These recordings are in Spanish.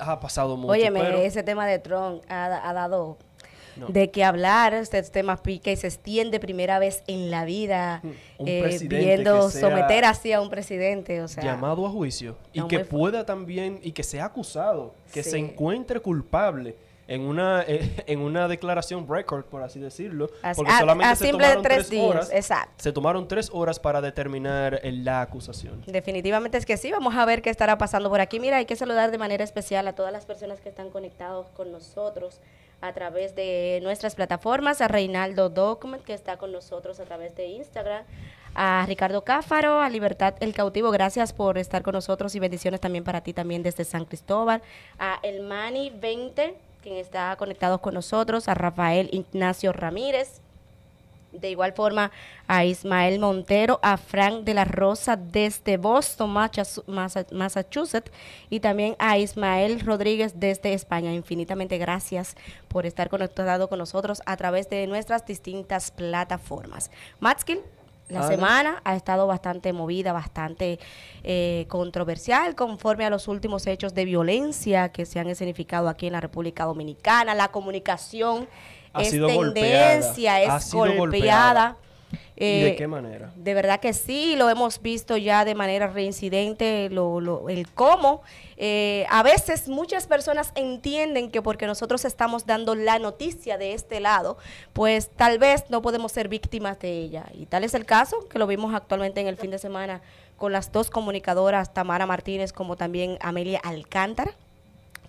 ha pasado mucho. Oye, ese tema de Trump ha, dado de que hablar, este tema pica y se extiende primera vez en la vida, hmm, eh, viendo someter así a un presidente, llamado a juicio y que pueda también y que sea acusado, que se encuentre culpable en una, eh, en una declaración record, por así decirlo, porque solamente se tomaron tres, horas. Exacto. Se tomaron tres horas para determinar la acusación. Definitivamente es que sí. Vamos a ver qué estará pasando por aquí. Mira, hay que saludar de manera especial a todas las personas que están conectados con nosotros a través de nuestras plataformas, a Reinaldo Document, que está con nosotros a través de Instagram, a Ricardo Cáfaro, a Libertad el Cautivo, gracias por estar con nosotros y bendiciones también para ti también desde San Cristóbal, a El Mani 20 quien está conectado con nosotros, a Rafael Ignacio Ramírez, de igual forma a Ismael Montero, a Frank de la Rosa desde Boston, Massachusetts, y también a Ismael Rodríguez desde España. Infinitamente gracias por estar conectado con nosotros a través de nuestras distintas plataformas. Matzkin. La semana ha estado bastante movida, bastante eh, controversial, conforme a los últimos hechos de violencia que se han escenificado aquí en la República Dominicana. La comunicación es tendencia, es golpeada. ¿De eh, qué manera? De verdad que sí, lo hemos visto ya de manera reincidente, lo, lo, el cómo. Eh, a veces muchas personas entienden que porque nosotros estamos dando la noticia de este lado, pues tal vez no podemos ser víctimas de ella. Y tal es el caso que lo vimos actualmente en el fin de semana con las dos comunicadoras, Tamara Martínez como también Amelia Alcántara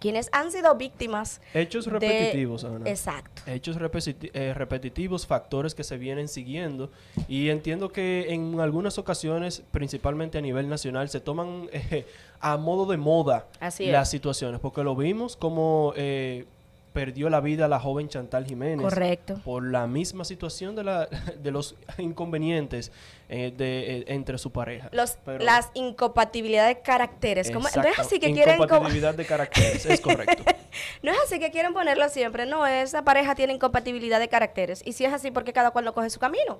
quienes han sido víctimas. Hechos repetitivos, Ana. Exacto. Hechos eh, repetitivos, factores que se vienen siguiendo. Y entiendo que en algunas ocasiones, principalmente a nivel nacional, se toman eh, a modo de moda Así las situaciones, porque lo vimos como eh, perdió la vida la joven Chantal Jiménez. Correcto. Por la misma situación de, la, de los inconvenientes eh, de, eh, entre su pareja. las incompatibilidades de caracteres. no es así que quieren. Incompatibilidad de caracteres, es correcto. no es así que quieren ponerlo siempre. No, esa pareja tiene incompatibilidad de caracteres. Y si es así, porque cada cual lo coge su camino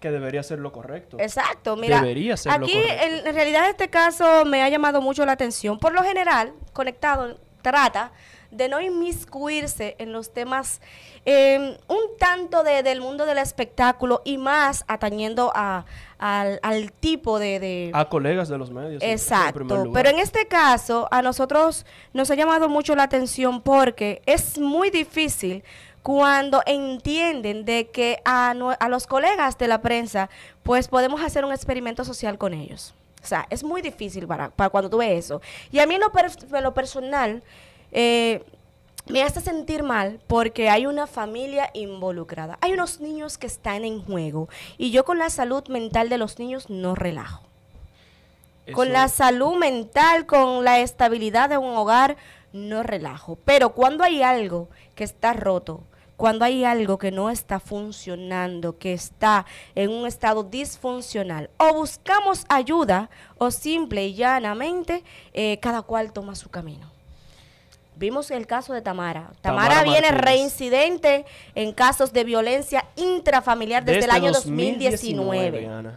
que debería ser lo correcto. Exacto, mira. aquí, en realidad, este caso me ha llamado mucho la atención. Por lo general, conectado trata de no inmiscuirse en los temas em, un tanto de, del mundo del espectáculo y más atañendo a, al, tipo de, A colegas de los medios. Exacto. pero en este caso, a nosotros nos ha llamado mucho la atención porque es muy difícil cuando entienden de que a, a los colegas de la prensa, pues podemos hacer un experimento social con ellos. O sea, es muy difícil para, para cuando tú ves eso. Y a mí lo, lo personal eh, me hace sentir mal porque hay una familia involucrada. Hay unos niños que están en juego y yo con la salud mental de los niños no relajo. Con la salud mental, con la estabilidad de un hogar, no relajo. Pero cuando hay algo que está roto, cuando hay algo que no está funcionando, que está en un estado disfuncional, o buscamos ayuda o simple y llanamente eh, cada cual toma su camino. Vimos el caso de Tamara. Tamara, viene reincidente en casos de violencia intrafamiliar desde, el este año 2019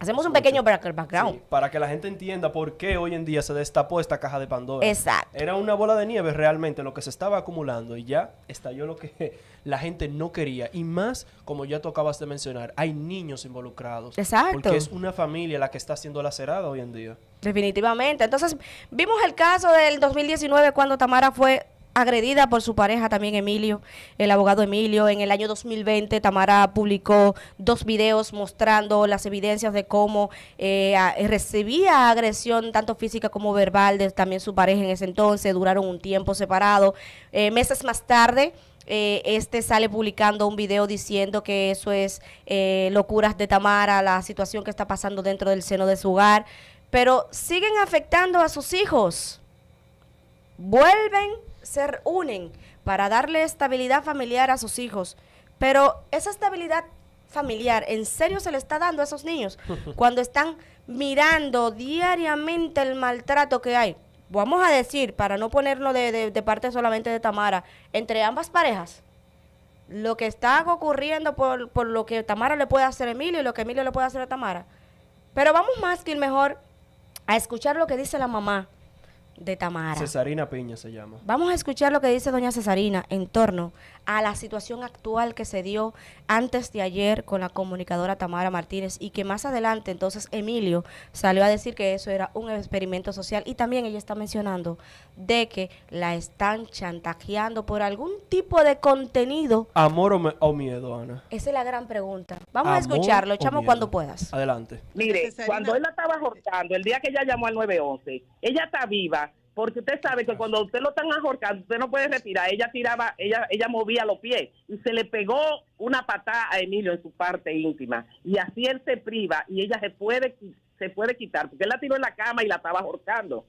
Hacemos un pequeño background. para que la gente entienda por qué hoy en día se destapó esta caja de Pandora. Exacto. Era una bola de nieve realmente lo que se estaba acumulando y ya estalló lo que la gente no quería. Y más, como ya tú acabas de mencionar, hay niños involucrados. Exacto. Porque es una familia la que está siendo lacerada hoy en día. Definitivamente. Entonces, vimos el caso del 2019 cuando Tamara fue agredida por su pareja también Emilio, el abogado Emilio. En el año 2020 Tamara publicó dos videos mostrando las evidencias de cómo eh, recibía agresión tanto física como verbal de también su pareja en ese entonces. Duraron un tiempo separado. Eh, meses más tarde... Eh, este sale publicando un video diciendo que eso es locuras de Tamara, la situación que está pasando dentro del seno de su hogar, pero siguen afectando a sus hijos vuelven se unen para darle estabilidad familiar a sus hijos. Pero esa estabilidad familiar, ¿en serio se le está dando a esos niños? Cuando están mirando diariamente el maltrato que hay. Vamos a decir, para no ponerlo de, parte solamente de Tamara, entre ambas parejas, lo que está ocurriendo por, lo que Tamara le puede hacer a Emilio y lo que Emilio le puede hacer a Tamara. Pero vamos más que el mejor a escuchar lo que dice la mamá de Tamara. Cesarina Piña se llama. Vamos a escuchar lo que dice doña Cesarina en torno a la situación actual que se dio antes de ayer con la comunicadora Tamara Martínez y que más adelante entonces Emilio salió a decir que eso era un experimento social y también ella está mencionando de que la están chantajeando por algún tipo de contenido. Amor o, miedo, Ana. Esa es la gran pregunta. Vamos a escucharlo, chamo, cuando puedas. Adelante. Mire, cuando él la estaba jortando, el día que ella llamó al 911, ella está viva porque usted sabe que cuando usted lo está ahorcando, usted no puede retirar. Ella tiraba, ella, ella movía los pies y se le pegó una patada a Emilio en su parte íntima. Y así él se priva y ella se puede, se puede quitar, porque él la tiró en la cama y la estaba ahorcando.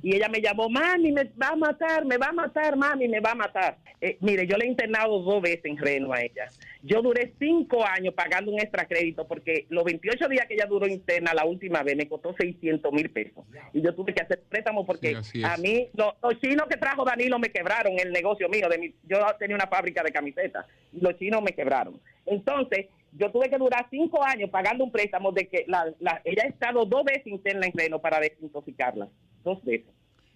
Y ella me llamó, mami, me va a matar, me va a matar, mami, me va a matar. Eh, mire, yo le he internado dos veces en Reno a ella. Yo duré cinco años pagando un extra crédito porque los 28 días que ella duró interna la última vez me costó 600 mil pesos. Y yo tuve que hacer préstamo porque a mí los, chinos que trajo Danilo me quebraron el negocio mío. de mi, Yo tenía una fábrica de camisetas. Los chinos me quebraron. Entonces, yo tuve que durar cinco años pagando un préstamo de que ella ha estado dos veces interna en Reno para desintoxicarla dos veces.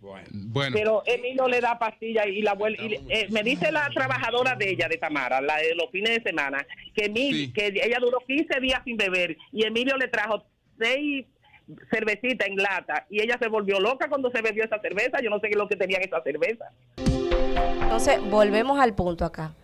Bueno. Pero Emilio le da pastilla y la abuela, eh, me dice la trabajadora de ella, de Tamara, la de los fines de semana, que, Emilio, que ella duró 15 días sin beber y Emilio le trajo seis cervecitas en lata y ella se volvió loca cuando se bebió esa cerveza. Yo no sé qué es lo que tenían esa cerveza. Entonces, volvemos al punto acá.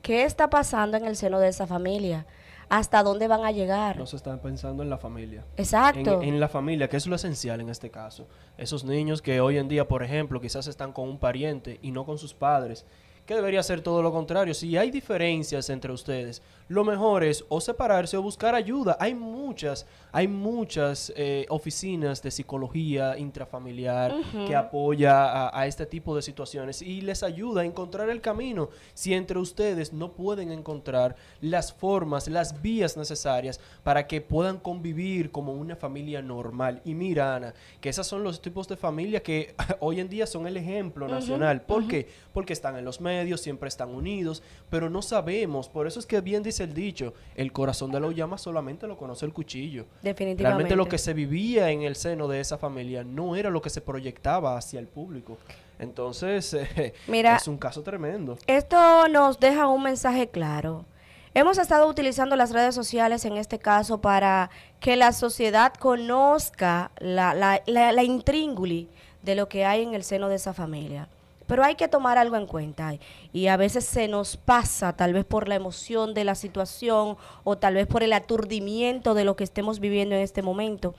¿Qué está pasando en el seno de esa familia? hasta dónde van a llegar. No se están pensando en la familia. Exacto. En, la familia, que es lo esencial en este caso. Esos niños que hoy en día, por ejemplo, quizás están con un pariente y no con sus padres, que debería ser todo lo contrario. Si hay diferencias entre ustedes, lo mejor es o separarse o buscar ayuda. Hay muchas, hay muchas eh, oficinas de psicología intrafamiliar que apoya a, este tipo de situaciones y les ayuda a encontrar el camino. Si entre ustedes no pueden encontrar las formas, las vías necesarias para que puedan convivir como una familia normal. Y mira, Ana, que esos son los tipos de familia que hoy en día son el ejemplo nacional. ¿Por qué? Porque están en los medios, siempre están unidos, pero no sabemos. Por eso es que bien dice el dicho, el corazón de la llama solamente lo conoce el cuchillo. Definitivamente. Realmente lo que se vivía en el seno de esa familia no era lo que se proyectaba hacia el público. Entonces, Mira, es un caso tremendo. Esto nos deja un mensaje claro. Hemos estado utilizando las redes sociales en este caso para que la sociedad conozca la, la, la, la intrínguli de lo que hay en el seno de esa familia. Pero hay que tomar algo en cuenta y a veces se nos pasa, tal vez por la emoción de la situación o tal vez por el aturdimiento de lo que estemos viviendo en este momento.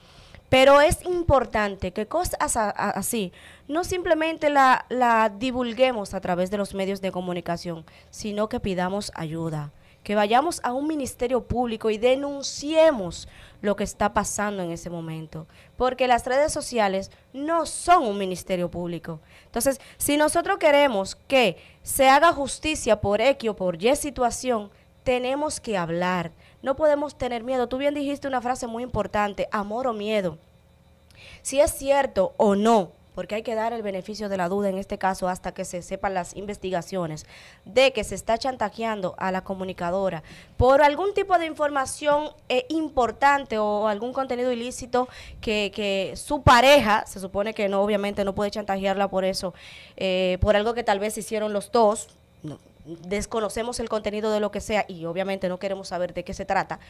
Pero es importante que cosas así no simplemente la, la divulguemos a través de los medios de comunicación, sino que pidamos ayuda que vayamos a un ministerio público y denunciemos lo que está pasando en ese momento, porque las redes sociales no son un ministerio público. Entonces, si nosotros queremos que se haga justicia por X o por Y situación, tenemos que hablar, no podemos tener miedo. Tú bien dijiste una frase muy importante, amor o miedo. Si es cierto o no, porque hay que dar el beneficio de la duda en este caso hasta que se sepan las investigaciones, de que se está chantajeando a la comunicadora por algún tipo de información eh, importante o algún contenido ilícito que, su pareja, se supone que no, obviamente no puede chantajearla por eso, eh, por algo que tal vez hicieron los dos. desconocemos el contenido de lo que sea y obviamente no queremos saber de qué se trata.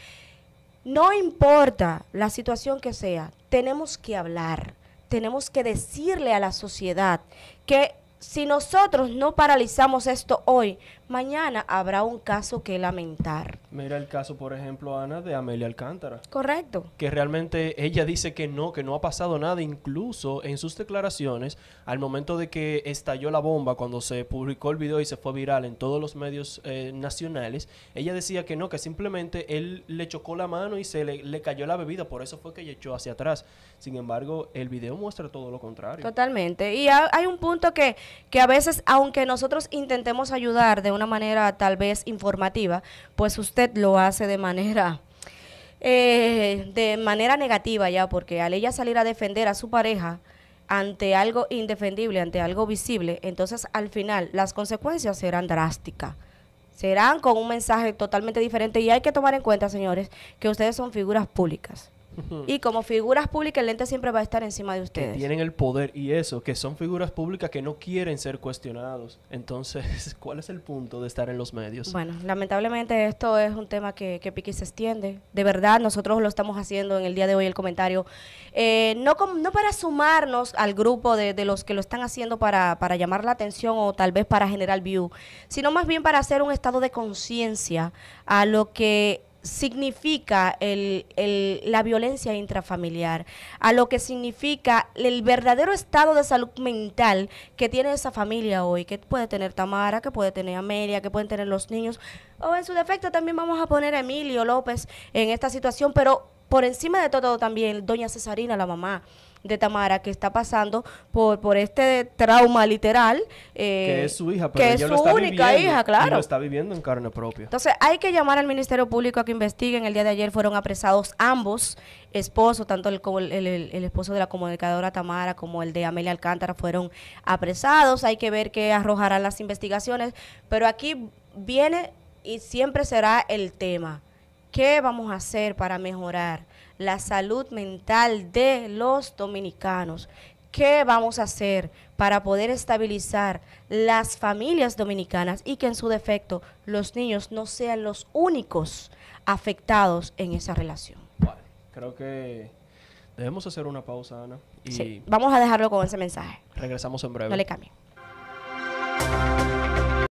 No importa la situación que sea, tenemos que hablar tenemos que decirle a la sociedad que si nosotros no paralizamos esto hoy, mañana habrá un caso que lamentar. Mira el caso, por ejemplo, Ana, de Amelia Alcántara. Correcto. Que realmente ella dice que no, que no ha pasado nada, incluso en sus declaraciones, al momento de que estalló la bomba, cuando se publicó el video y se fue viral en todos los medios eh, nacionales, ella decía que no, que simplemente él le chocó la mano y se le, cayó la bebida, por eso fue que ella echó hacia atrás. Sin embargo, el video muestra todo lo contrario. Totalmente. Y hay un punto que, que a veces, aunque nosotros intentemos ayudar de una manera tal vez informativa, pues usted lo hace de manera... Eh, de manera negativa ya, porque al ella salir a defender a su pareja ante algo indefendible, ante algo visible, entonces al final las consecuencias serán drásticas serán con un mensaje totalmente diferente. Y hay que tomar en cuenta, señores, que ustedes son figuras públicas. Y como figuras públicas, el lente siempre va a estar encima de ustedes. Que tienen el poder y eso, que son figuras públicas que no quieren ser cuestionados. Entonces, ¿cuál es el punto de estar en los medios? Bueno, lamentablemente esto es un tema que, que se extiende. De verdad, nosotros lo estamos haciendo en el día de hoy, el comentario. Eh, no, no para sumarnos al grupo de, los que lo están haciendo para, para llamar la atención o tal vez para generar view, sino más bien para hacer un estado de conciencia a lo que significa la violencia intrafamiliar, a lo que significa el verdadero estado de salud mental que tiene esa familia hoy, que puede tener Tamara, que puede tener Amelia, que pueden tener los niños, o en su defecto también vamos a poner a Emilio López en esta situación, pero por encima de todo también doña Cesarina, la mamá de Tamara, que está pasando por, por este trauma literal. Eh, que es su hija, pero que es su única hija, claro. lo está viviendo en carne propia. Entonces, hay que llamar al Ministerio Público a que investiguen. El día de ayer fueron apresados ambos esposos, tanto el, el, el esposo de la comunicadora Tamara como el de Amelia Alcántara fueron apresados. Hay que ver qué arrojarán las investigaciones. Pero aquí viene y siempre será el tema ¿Qué vamos a hacer para mejorar la salud mental de los dominicanos? ¿Qué vamos a hacer para poder estabilizar las familias dominicanas y que en su defecto los niños no sean los únicos afectados en esa relación? creo que debemos hacer una pausa, Ana. sí, vamos a dejarlo con ese mensaje. Regresamos en breve. No le cambien.